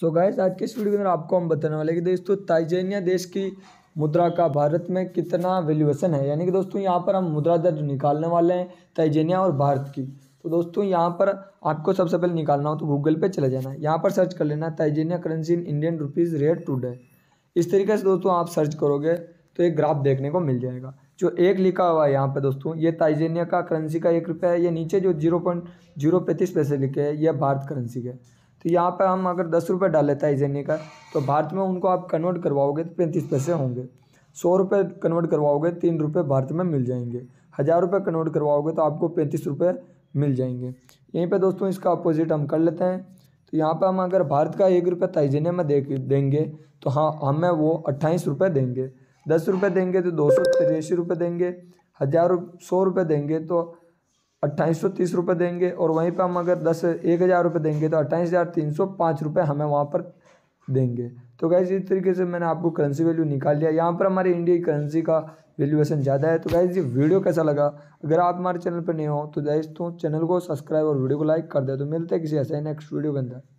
सो so आज के इस वीडियो के अंदर आपको हम बताने वाले कि दोस्तों ताइजेनिया देश की मुद्रा का भारत में कितना वैल्यूएशन है यानी कि दोस्तों यहाँ पर हम मुद्रा दर निकालने वाले हैं ताइजेनिया और भारत की तो दोस्तों यहाँ पर आपको सबसे पहले निकालना हो तो गूगल पे चले जाना है यहाँ पर सर्च कर लेना Tanzania currency in Indian rupees rate today इस तरीके से दोस्तों आप सर्च करोगे तो एक ग्राफ देखने को मिल जाएगा जो एक लिखा हुआ है यहाँ पर दोस्तों ये ताइजेनिया का करेंसी का एक रुपया है ये नीचे जो जीरो पॉइंट जीरो पैंतीस पैसे लिखे है यह भारत करेंसी के तो यहाँ पर हम अगर दस रुपये डाल लेता है जेनी का तो भारत में उनको आप कन्वर्ट करवाओगे तो पैंतीस पैसे होंगे सौ रुपये कन्वर्ट करवाओगे तीन रुपये भारत में मिल जाएंगे हज़ार रुपये कन्वर्ट करवाओगे तो आपको पैंतीस रुपये मिल जाएंगे यहीं पे दोस्तों इसका अपोजिट हम कर लेते हैं तो यहाँ पे हम अगर भारत का एक रुपये ताइजेने में दे देंगे तो हाँ हमें वो अट्ठाईस रुपये देंगे दस रुपये देंगे तो दो सौ तिरासी रुपये देंगे हज़ार सौ रुपये देंगे तो अट्ठाईस सौ तीस रुपये देंगे और वहीं पर हम अगर दस एक हज़ार रुपये देंगे तो अट्ठाईस हज़ार तीन सौ पाँच रुपये हमें वहाँ पर देंगे तो गैस इस तरीके से मैंने आपको करेंसी वैल्यू निकाल लिया यहाँ पर हमारे इंडिया की करेंसी का वैल्यूएशन ज़्यादा है तो गैस ये वीडियो कैसा लगा अगर आप हमारे चैनल पर नहीं हो तो गैस तो चैनल को सब्सक्राइब और वीडियो को लाइक कर दे तो मिलते हैं किसी ऐसे नेक्स्ट वीडियो के अंदर